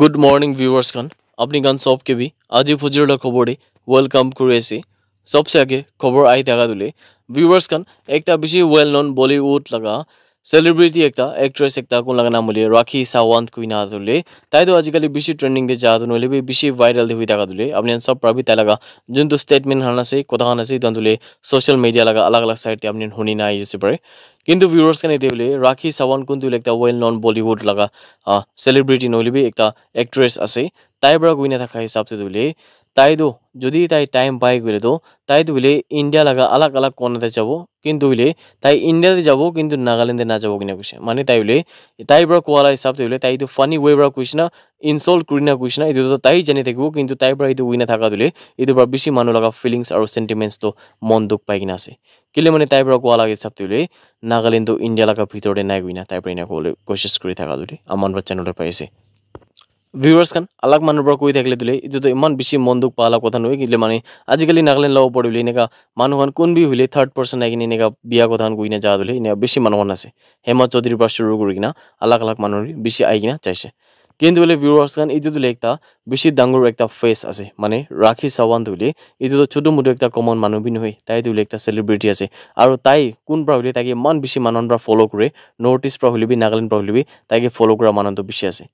good morning ভিউয়ার্সখান আপনি গান সব কেবি আজি ফুজিরলা খবরে ওয়েলকাম করেছি সবসে আগে খবর আই থাকা দিলে ভিউয়ার্সখান একটা বেশি ওয়েল নন বলিউড লাগা सेलिब्रिटी एकटा एक्ट्रेस एकटा कुन लगना मुले राखी सावंत कुइना दुले ताई तो आजकल बिशी ट्रेंडिंग दे जा दुले बे बिशी वायरल दे हुई दागा दुले अपने सब प्रभी ताई लगा जिन तो स्टेटमेंट हाना से कोदा हाना से दुन दुले सोशल मीडिया लगा अलग अलग साइट ते अपने होनी ना आई जैसे परे किंतु व्यूअर्स के नहीं देवले राखी सावंत कुन दुले एकटा वेल नोन बॉलीवुड लगा सेलिब्रिटी नोली बे एकटा एक्ट्रेस असे ताई बड़ा कुइना था खाई हिसाब से दुले তাইতো যদি তাই টাইম পাই গ'লে তো তাইত বোলে ইণ্ডিয়া লগা অলগ অলগ কোণতে যাব কিন্তু বোলে তাই ইণ্ডিয়াতে যাব কিন্তু নাগালেণ্ডে নাযাব কিনে কৈছে মানে তাই বোলে তাইৰ পৰা কোৱালা হিচাপে বোলে তাইটো ফানি ৱে পৰা কৈছে না ইনচল্ট কৰি না কৈছে না এইটোতো তাই জানি থাকিব কিন্তু তাইৰ পৰা এইটো ৱে নাথাকা বুলি এইটোৰ পৰা বেছি মানুহ লগা ফিলিংছ আৰু চেণ্টিমেণ্টছটো মন দুখ পাই কিনে আছে কেলে মানে তাইৰ পৰা কোৱা লাগে হিচাপে বোলে নাগালেণ্ডটো ইণ্ডিয়া লগা ভিতৰতে নাই গৈ না তাইৰ পৰা এনেকৈ ক'বলৈ কৈছেছ কৰি থকা বুলি আমাৰ চেনেলত পাইছে ভিউৰ্ছ খান আলাক মানুহৰ পৰা কৈ থাকিলে দিলে এইটোতো ইমান বেছি মন দুখ পাই অলপ কথা নহয় কিন্তু মানে আজিকালি নাগালেণ্ড ল'ব পাৰি বুলি এনেকুৱা মানুহখন কোন বি হ'লে থাৰ্ড পাৰ্চন আহি কিনে এনেকুৱা বিয়া কথাখন গৈ নাযা দিলে এনেকুৱা বেছি মানুহখন আছে হেমন্ত চৌধুৰীৰ পৰা চুৰু কৰি কিনা আলাগ আলাক মানুহ বেছি আহি কিনে চাইছে কিন্তু বোলে ভিউৰ্ছ খান এইটোতো এটা বেছি ডাঙৰ এটা ফেচ আছে মানে ৰাখী চাৱান্ত বুলি এইটোতো ছোট মোটো এটা কমন মানুহ বি নহয় তাই বোলে এটা চেলিব্ৰিটি আছে আৰু তাই কোন পৰা হ'লে তাইকে ইমান বেছি মানুহৰ পৰা ফ'ল' কৰে নৰ্থ ইষ্ট পৰা হ'লিবি নাগালেণ্ড পৰা হ'লিবি তাইকে ফ'ল' কৰা মানুহটো বেছি আছে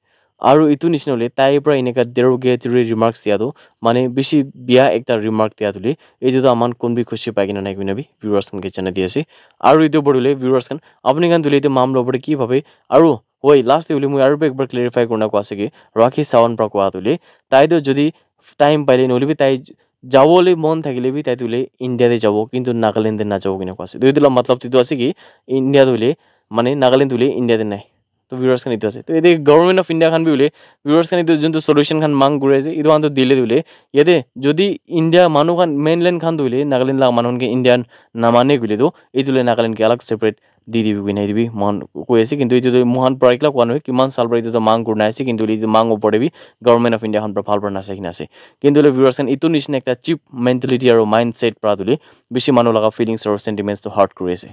আৰু এইটো নিচিনা হ'লে তাইৰ পৰা এনেকুৱা দেৰু গেট ৰে ৰিমাৰ্কছ দিয়াটো মানে বেছি বিয়া এটা ৰিমাৰ্ক দিয়া তুলি এইটোতো আমাৰ কোন বি খুচি পাই কিনে নাই কিনে বি ভিউৰাৰ্চখন কেইজনে দি আছে আৰু এইটো বঢ়িলে ভিউৰাৰ্চখন আপুনি গান তুলি এইটো মাম ল'বলৈ কি ভাবে আৰু হয় লাষ্ট বুলি মই আৰু একবাৰ ক্লেৰিফাই কৰোঁ কোৱা আছে কি ৰাখী চাৱন পৰা কোৱা তুলি তাইতো যদি টাইম পালে নহ'লে বি তাই যাবলৈ মন থাকিলে বি তাইতো বোলে ইণ্ডিয়াতে যাব কিন্তু নাগালেণ্ডে নাযাব কিনে কোৱা আছে দুইটো মতলব যিটো আছে কি ইণ্ডিয়াত বুলি মানে নাগালেণ্ড বুলি ইণ্ডিয়াতে নাই তো ভিউৰছ খিনি আছে তো এতিয়া গভৰ্ণমেণ্ট অফ ইণ্ডিয়াখন বুলি ভিউৰছ খিনি যোনটো চলিউশ্যনখন মাং কৰি আছে এইটো মানুহটো দিলে বুলি ইয়াতে যদি ইণ্ডিয়া মানুহখন মেইনলেণ্ডখন ধৰিলে নাগালেণ্ডলাগ মানুহখনকে ইণ্ডিয়ান নামানে গুলিতো এইটো লৈ নাগালেণ্ডকে অলপ চেপাৰেট দি দিবি কৈ দিবি মহান কৈ আছে কিন্তু এইটো মহান পৰা কোৱা নহয় কিমান চাল পৰা এইটোতো মাং কৰ নাই আছে কিন্তু এইটো মাং ওপৰেবি গভৰ্ণমেণ্ট অফ ইণ্ডিয়াখন পৰা ভাল পৰা নাচে কিনা আছে কিন্তু বোলে ভিউৰছ খান এইটো নিচিনা এটা চিপ মেণ্টেলিটি আৰু মাইণ্ড পৰা তুলি বেছি মানুহ লগা ফিলিংছ আৰু চেণ্টিমেণ্টছটো হাৰ্ট কৰি আছে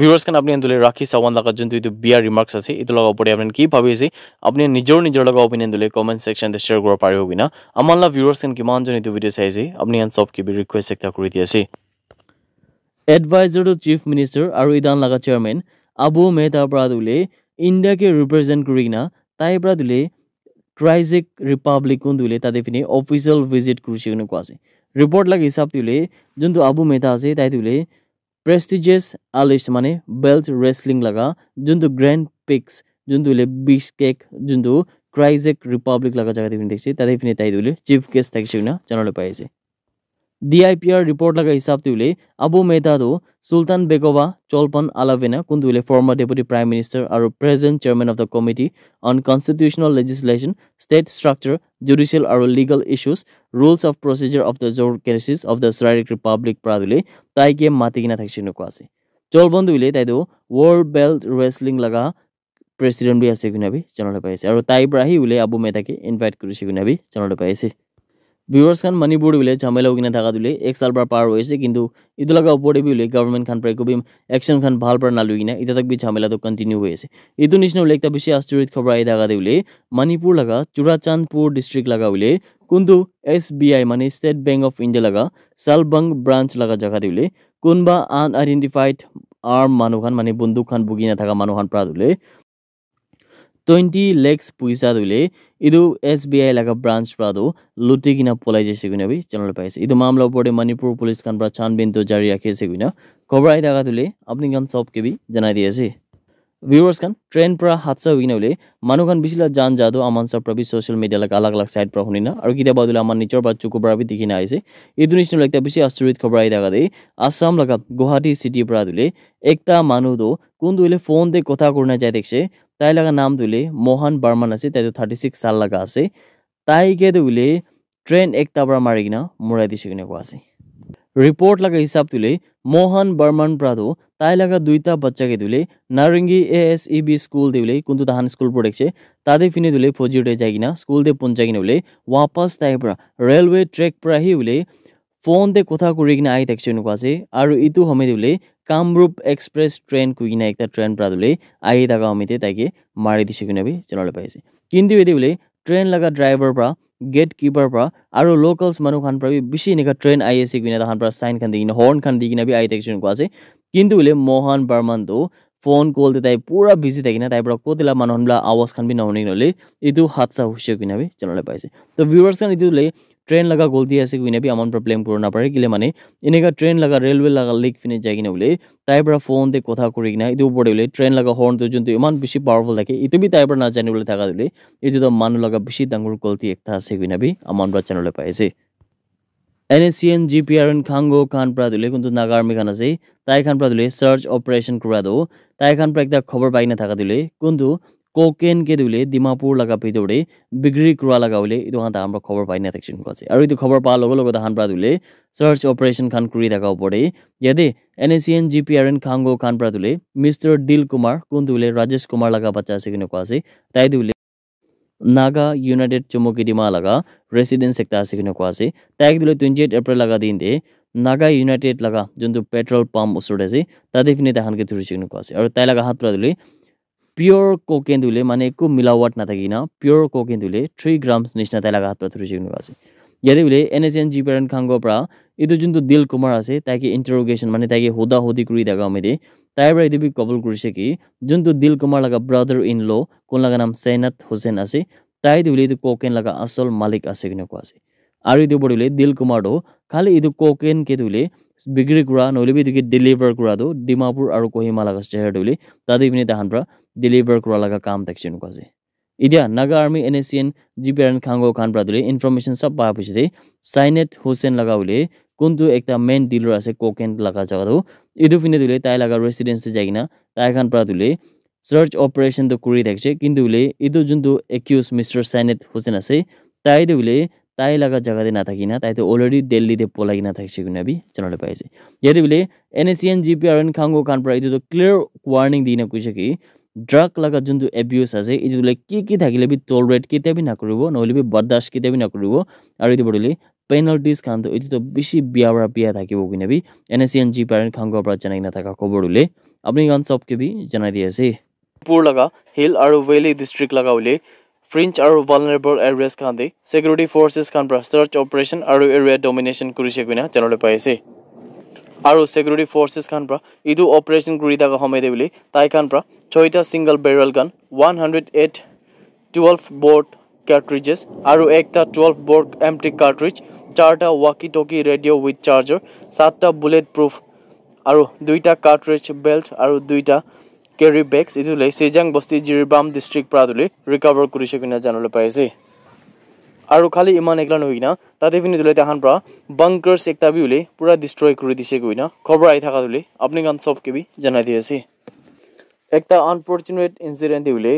ভিউৰ্ছ কাৰণে আপুনি এনেদৰে ৰাখি চাওঁ লগা যোনটো এইটো বিয়াৰ ৰিমাৰ্কছ আছে এইটো লগাব পাৰি আপুনি কি ভাবিছে আপুনি নিজৰ নিজৰ লগত অপিনিয়ন দিলে কমেণ্ট ছেকশ্যনত শ্বেয়াৰ কৰিব পাৰিব কিনা আমাৰ লগত ভিউৰ্ছখন কিমানজন এইটো ভিডিঅ' চাইছে আপুনি ইয়াত চব কিবি ৰিকুৱেষ্ট এটা কৰি দিয়ে এডভাইজাৰ টু চিফ মিনিষ্টাৰ আৰু ইদান লগা চেয়াৰমেন আবু মেহতাৰ পৰা দিলে ইণ্ডিয়াকে ৰিপ্ৰেজেণ্ট কৰি কিনা তাইৰ পৰা দিলে ট্ৰাইজেক ৰিপাব্লিক কোন দিলে তাতে পিনে অফিচিয়েল ভিজিট কৰিছে কেনেকুৱা আছে ৰিপৰ্ট লাগে হিচাপ দিলে যোনটো আবু মেহতা আছে তাই দিলে प्रेस्टिजियस आलिस माने बेल्ट रेसलिङ लगा जुन दु ग्र्यान्ड पिक्स जुन दुले बिशकेक जुन দু ক্রাইজেক রিপাবলিক লাগা জায়গা দেখুন দেখছি তাদের ফিনে তাই দিলে চিফ গেস্ট থাকে সেগুলো জানানো পাইছে ডিআইপিআৰ ৰিপৰ্ট লগা হিচাপটো উলিয়াই আবু মেহতাদো চুলতান বেগোবা চলপন আলাভেনে কোনটো উলিয়াই ফৰ্মাৰ ডেপুটি প্ৰাইম মিনিষ্টাৰ আৰু present chairman of the committee on constitutional legislation state structure judicial আৰু legal issues rules of procedure of the জৰ কেচিজ অফ দ্য চৰাইক ৰিপাব্লিক পৰা দিলে তাইকে মাতি কিনা থাকিছে এনেকুৱা আছে চলপন দিলে তাইতো ৱৰ্ল্ড বেল্ট ৰেচলিং লগা প্ৰেচিডেণ্ট বুলি আছে কোনে আমি জনালৈ পাই আছে আৰু তাইৰ পৰা আহি উলিয়াই আবু মেহতাকে ইনভাইট কৰিছে কোনে আমি জনালৈ পাই আছে ভিউয়ার্স কান মনিপুর ভিলেজ জামেলাও গিনা ঢাকা দুলে এক সালবার পার হইছে কিন্তু ইদ লাগা উপরে ভিলে गवर्नमेंट কান প্রায় কোবিম অ্যাকশন কান ভাল পড়না লুই না ইতা तक भी জামেলা তো কন্টিনিউ হইছে ইদ অনিশনো লেখা বেশি আশ্চরীত খবর আই ঢাকা দুলে মণিপুর লাগা চূড়াচাঁদপুর ডিস্ট্রিক্ট লাগা উলে কুনদু এসবিআই মানে স্টেট ব্যাংক অফ ইন্ডিয়া লাগা সালবঙ্গ ব্রাঞ্চ লাগা জায়গা দিউলে কুনবা আন আইডেন্টিফাইড আর্ম মানুখান মানে বন্দুক কান ব ุก িনা থাকা মানুহান পড়া দুলে ಟ್ವೆಂಟಿ ಲ್ಯಾಕ್ಸ್ ಪುಯ್ಸಾದುಲೆ ಇದು ಎಸ್ ಬಿ ಐ ಲಾಗ ಬ್ರಾಂಚ್ ಪ್ರಾದು ಲುಟಿಗಿನ ಪೊಲೈಜೆ ಸಿಗುನ ಬಿ ಚಾನಲ್ পাইছে ಇದು মামলা উপরে মণিপুর পুলিশ কান প্রা ছানবিন তো জারি রাখিয়েছে গুইনা খবর আই থাকা তুলে আপনি কান সবকে বি জানাই দিয়েছে ভিউয়ার্স কান ট্রেন পৰা হাদসা উইনা উলে মানুহ কান বিচিলা জান যাদু আমাৰ চব পৰা ছ'চিয়েল মিডিয়া লাগ আলাগ আলাগ চাইড পৰা শুনিনা আৰু কেতিয়াবা উদিলে আমাৰ নিজৰ পৰা চকু পৰা বি দেখি নাহিছে এইটো নিচিনা লাগতা বেছি আচৰিত খবৰ আহি থাকা দেই আছাম লগা গুৱাহাটী চিটিৰ পৰা দিলে একটা মানুহ তো কোন দিলে ফোন দে কথা কৰোঁ না যাই দেখছে তাই লাগা নাম তুলে মোহন বার্মান আছে তাই থার্টি সিক্স সাল লাগা আছে তাইকে তুলে ট্রেন একটা পৰা মাৰি কিনা মূৰাই দিছে কিনে কোৱা আছে ৰিপৰ্ট লগা হিচাপ তুলে মোহন বৰ্মন প্ৰাদো তাই লগা দুইটা বাচ্চাকে তুলে Narengi A S E B school দিবলৈ কোনটো তাহান স্কুল পঢ়িছে তাতে পিনে তুলে ফৌজিতে যাই কিনা স্কুল দে পঞ্চাই কিনে বোলে ৱাপাছ তাইৰ পৰা ৰেলৱে ট্ৰেক পৰা আহি বোলে ফোনতে কথা কৰি কিনে আহি থাকিছে এনেকুৱা আছে আৰু ইটো সময় বোলে কামৰূপ এক্সপ্ৰেছ ট্ৰেইন কুইনে এটা ট্ৰেইন পৰা তুলি আহি থাকা অমিতে তাইকে মাৰি দিছে কোনে বুলি জানিবলৈ পাইছে কিন্তু এইটো বুলি ট্ৰেইন লগা ড্ৰাইভাৰ পৰা গেট কিপাৰ পৰা আৰু লোকেলছ মানুহখন পৰা বেছি এনেকুৱা ট্ৰেইন আহি আছে কিনে তাহাঁত পৰা চাইনখন দি কিনে হৰ্ণখন দি কিনে বি আহি থাকিছে কোৱা আছে কিন্তু বোলে মহান বাৰ্মানটো ফোন কলতে তাই পুৰা বিজি থাকিনে তাইৰ পৰা ক'ত এলা মানুহবিলাক আৱাজখন বি নহ'লে নহ'লে এইটো হাত চাহ হৈছে কিনে বি জানিবলৈ পাইছে ত' ভিউৱাৰ্ছখন ইটো বোলে ট্রেন লাগা गोल दिया আছে কিনে বি আমন পর ব্লেম করো না পারে মানে এনেকা ট্রেন লাগা রেলওয়ে লাগা লিক ফিনে যায় কিনে বলে তাইপর ফোন দিয়ে কথা কৰি কিনা এই উপরে বলে ট্রেন লাগা হর্ন তো যদি ইমান বেশি পাওয়ারফুল থাকে এইটো বি তাইপর না জানি বলে থাকা দিলে এই তো মানুহ লাগা বেশি ডাঙর গলতি একটা আছে কিনে বি আমন পৰা চ্যানেলে পাইছে NSCN GPRN Khango Khan Pradule কিন্তু নাগার্মি খান আছে তাই খান প্রাদুলে সার্চ অপারেশন করা দো তাই খান প্রা একটা খবর পাই না থাকা দিলে কিন্তু কোকেন কে দিলে ডিমাপুর লাগা পিদরে বিগ্রি কুরা লাগাউলে ইতো হাতা আমরা খবর পাই না সেকশন কাছে আর ইতো খবর পা লগো লগো হান প্রা দিলে সার্চ অপারেশন খান কুরি থাকা পড়ে ইয়াদে এনএসিএন জিপিআরএন খাঙ্গো খান প্রা দিলে মিস্টার ডিল কুমার কোন দিলে রাজেশ কুমার লাগা বাচ্চা আছে কিনে কাছে তাই দিলে নাগা ইউনাইটেড চমকি ডিমা লাগা রেসিডেন্স একটা আছে কিনে কাছে তাই দিলে টুয়েন্টি এইট এপ্রিল লাগা দিন দে নাগা ইউনাইটেড লাগা যোনটো পেট্রল পাম্প ওচৰত আছে তাতে পিনে তাহানকে ধৰিছে কিনে কাছে আৰু তাই লাগা হাত প্রা দিলে পিওর কোকেন দুলে মানে কো মিলাवट না থাকি না পিওর কোকেন দুলে 3 গ্রাম নিছনাতে লাগাত প্রতিজীবনিবাসে ইয়াতে উলে এনএনজি পেরন খঙ্গো ব্রা ইদুযত দিলকুমার আছে তাইকে ইন্টারোগেশন মানে তাইকে হোদা হোদি কই দেখা আমি দে তাইৰ পৰা ইদিবি কবল কৰিছে কি জന്തു দিলকুমারৰ গা ব্ৰাদার ইন ল কোণ লাগ নাম সৈনাত হুसेन আছে তাই দুলে কোকেন লাগা আসল মালিক আছে ন কো আছে আৰু ইদি বৰিলে দিলকুমাৰ ডা কাল ইদি কোকেন কেদুলে বিগৰি গুৰা নলিবই দি কি ডেলিভাৰ কৰা দু ডিমাপুৰ আৰু কহিমা লাগা চহৰত বলি তাৰ দিনি দেখা ন পৰ deliver kuralaga kam takchinu kaze idia naga army nacn jiperan khango khan bradule information sab pa pichide sainet hussein laga ule kuntu ekta main dealer ase cocaine laga jaga tu idu pine dule tai laga residence jaigina tai khan bradule search operation to kuri dekche kintu ule idu juntu accused mr sainet hussein ase tai dule তাই লাগা জায়গাতে না থাকি না তাই তো already দিল্লিতে পলাগি না থাকছে কিনা বি জানালে পাইছে ইয়াতে বোলে N A C N G P R N খাংগো খানপুরা এইটো ক্লিয়াৰ ৱাৰ্ণিং দি না কৈছে কি ড্ৰাগ লগা যোনটো এবিউজ আছে এইটো বোলে কি কি থাকিলে বি টলৰেট কেতিয়া বি নাকৰিব নহ'লে বি বৰদাস্ত কেতিয়া বি নাকৰিব আৰু এইটো বদলি পেনাল্টিজ খানটো এইটোতো বেছি বিয়াৰ পৰা বিয়া থাকিব কি নাবি N S C N G parent খাংগৰ পৰা জনাই নাথাকা খবৰ ওলে আপুনি কাৰণ চবকে বি জনাই দি আছে পুৰ লগা হিল আৰু ভেলি ডিষ্ট্ৰিক্ট লগা বুলি ফ্ৰিঞ্চ আৰু ভালনেবল এৰিয়াজ খান দি ছিকিউৰিটি ফ'ৰ্চেছ খান পৰা আৰু ছিকিউৰিটি ফ'ৰ্চেছ খান পৰা ইটো অপাৰেশ্যন কৰি থকা সময়তে বুলি তাই খান পৰা ছয়টা single barrel gun one hundred eight twelve bore cartridges আৰু একটা twelve bore M T cartridge চাৰিটা walkie talkie radio' with charger চাৰিটা বুলেট প্ৰুফ আৰু দুইটা কাৰ্ট্ৰিজ বেল্ট আৰু দুইটা কেৰি বেগছ ইটোলৈ চেজাং বস্তি জিৰিবাম ডিষ্ট্ৰিক্ট পৰা তুলি ৰিকভাৰ কৰিছে কিনে জানিবলৈ পাইছে আৰু খালি ইমান একলা নহয় কিনা তাতে পিনি দিলে তেখান পৰা বাংকাৰ্ছ একটা বি বোলে পূৰা ডিষ্ট্ৰয় কৰি দিছে গৈ খবৰ আহি থকা বুলি আপুনি গান চব কিবি জনাই দি আছে একটা আনফৰ্চুনেট ইঞ্চিডেণ্ট দি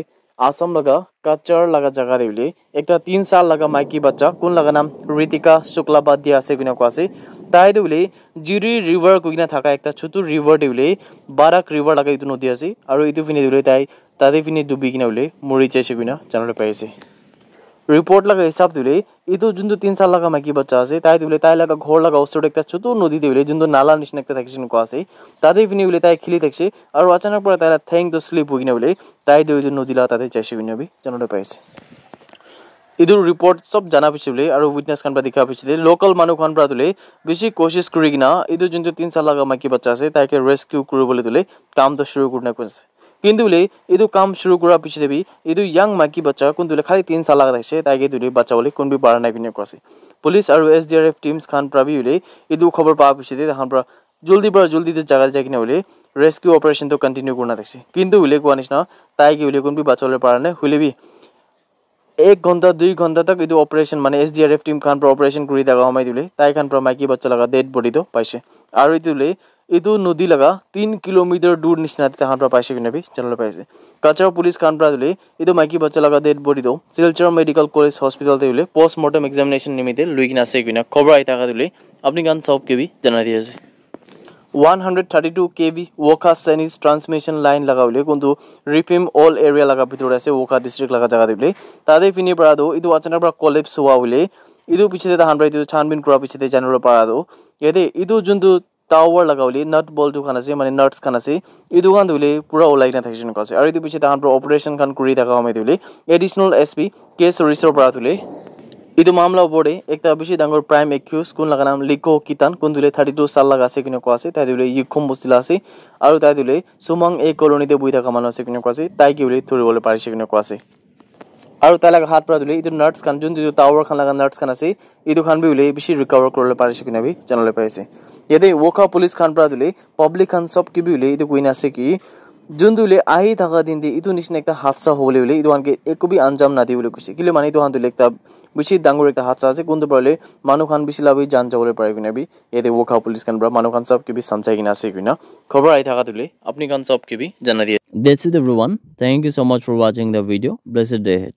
আসাম লগা কাচাৰ লগা জেগা দি একটা তিন চাল লগা মাইকী বাচ্চা কোন লগা নাম ঋতিকা শুক্লা বাদ আছে কোনে কোৱা তাই দি বোলে ৰিভাৰ কৈ কিনে থকা একটা চুটু ৰিভাৰ দি বাৰাক ৰিভাৰ লগা এইটো নদী আছে আৰু এইটো পিনে দি তাই তাতে পিনে ডুবি কিনে বোলে মৰি যাইছে কোনে জানিব পাৰিছে রিপোর্ট লাগা হিসাব দিলে এই তো जुन তিন সাল লাগা माइकी বাচ্চা আছে তাই तुले তাই লাগা ঘর লাগা অস্ত্র দেখতে ছোট নদী দেবলে যুন নালা নিশন একটা থাকে সেন আছে তাদের ভিনে বলে তাই খেলি থাকছে আর অচানক পরে তাই থ্যাংক তো স্লিপ হই না বলে তাই দেবে যুন নদীলা তাদের চাইছে বি জানাতে পাইছে ইদুর রিপোর্ট সব জানা পিছে বলে আর উইটনেস খান পা দেখা পিছে লোকাল মানুষ খান পা তুলে বেশি কোশিস করি কিনা ইদুর যুন তিন সাল লাগা মাইকি বাচ্চা আছে তাইকে রেস্কিউ বলে তুলে কাম তো শুরু করনা কইছে কিন্তুলে এইটো কাম শুরু করার পিছতে বি এইটো ইয়াং মাইকী বাচ্চা কোনটো খালি তিন সাল লাগা দেখছে তাইকে দুটি বাচ্চা বলে কোনবি পারা নাই বিনিয়োগ করছে পুলিশ আর S D R F teams খান প্রাবি বলে এইটো খবর পাওয়া পিছতে তখন পর জলদি পর জলদি তো জায়গা যায় কিনা বলে রেস্কিউ অপারেশন তো কন্টিনিউ করা দেখছে কিন্তু বলে কোয়া নিচিন তাইকে বলে কোনবি বাচ্চা বলে নাই হইলে এক ঘণ্টা দুই ঘণ্টা তক এইটো অপাৰেচন মানে S D R F team খান পৰ অপাৰেচন কৰি দেওয়া সময় দিলে তাই খান পৰ মাইকী বাচ্চা লাগা ডেড বডি তো পাইছে আৰু এইটো ಇದು তিন কিলোমিটার দূর ದೂರ್ ನಿಶ್ನಾ ತಹಾನ್ಪಾ পাইছে ಪಿನಬಿ ಜನಲ পাইছে কাছাড় পুলিশ কানপরা দুলি ইদু মাইকি বাচ্চা লাগা ডেড বডি দো শিলচর মেডিকেল কলেজ হসপিটাল তে উলে পোস্ট মর্টম নিমিত্তে নিমিতে লুইকিনা আছে কিনা খবর আই থাকা দুলি আপনি গান সব কেবি জানা দিয়েছে 132 kV Woka Senis transmission line লাগা বলে কিন্তু রিপিম অল এরিয়া লাগা ভিতরে আছে Woka district লাগা জায়গা দিলে তাদের পিনে পড়া দো ইদু আচনা পড়া কোলেপস হওয়া বলে ইদু পিছতে তাহান পড়া ইদু ছানবিন করা পিছতে জানার পড়া দো ইয়াতে ইদু জন্তু টাৱাৰ লগা বুলি নাট বলটো খান আছে মানে নাটছ খান আছে এইটো খান ধৰিলে পুৰা ওলাই কিনে থাকিছে এনেকুৱা আছে আৰু এইটো পিছত তাহাঁতৰ অপাৰেশ্যন খান কৰি থকা সময় ধৰিলে এডিশ্যনেল এছ পি কে চৰিছৰ পৰা ধৰিলে এইটো মামলাৰ ওপৰতে একটা বেছি ডাঙৰ প্ৰাইম একিউজ কোন লগা নাম লিকো কিতান কোন ধৰিলে থাৰ্টি টু চাল লগা আছে কেনেকুৱা আছে তাই ধৰিলে ইখম বস্তিলা আছে আৰু তাই ধৰিলে চুমং এই কলনীতে বহি থকা মানুহ আছে কেনেকুৱা আছে তাইক বুলি ধৰিবলৈ পাৰিছে কেনেকুৱা আছে আৰু তাই লগা হাত পৰা ধুলি এইটো নাৰ্ছ খান যোনটো টাৱাৰ খান লগা নাৰ্ছ খান আছে এইটো খান বি বুলি বেছি ৰিকভাৰ কৰিবলৈ পাৰিছে কিনা বি জানিবলৈ পাৰিছে ইয়াতে ৱকা পুলিচ খান পৰা ধুলি পাব্লিক খান চব কিবি বুলি এইটো কুইন আছে কি যোনটো বুলি আহি থকা দিন দি এইটো নিচিনা এটা হাদচা হ'বলৈ বুলি এইটো আনকি একোবি আঞ্জাম নাদিব বুলি কৈছে কিন্তু মানে এইটো খান তুলি বেছি ডাঙৰ এটা হাদচা আছে কোনটো পৰা মানুহ খান বেছি লাভ জান যাবলৈ পাৰে কিনা বি ইয়াতে ৱকা পুলিচ খান পৰা মানুহ খান চব কিবি চামচাই কিনা আছে কিনা খবৰ আহি থকা তুলি আপুনি খান চব কিবি জানা দিয়ে that is every one thank you so' much for ৱাচিং the video' blessed day head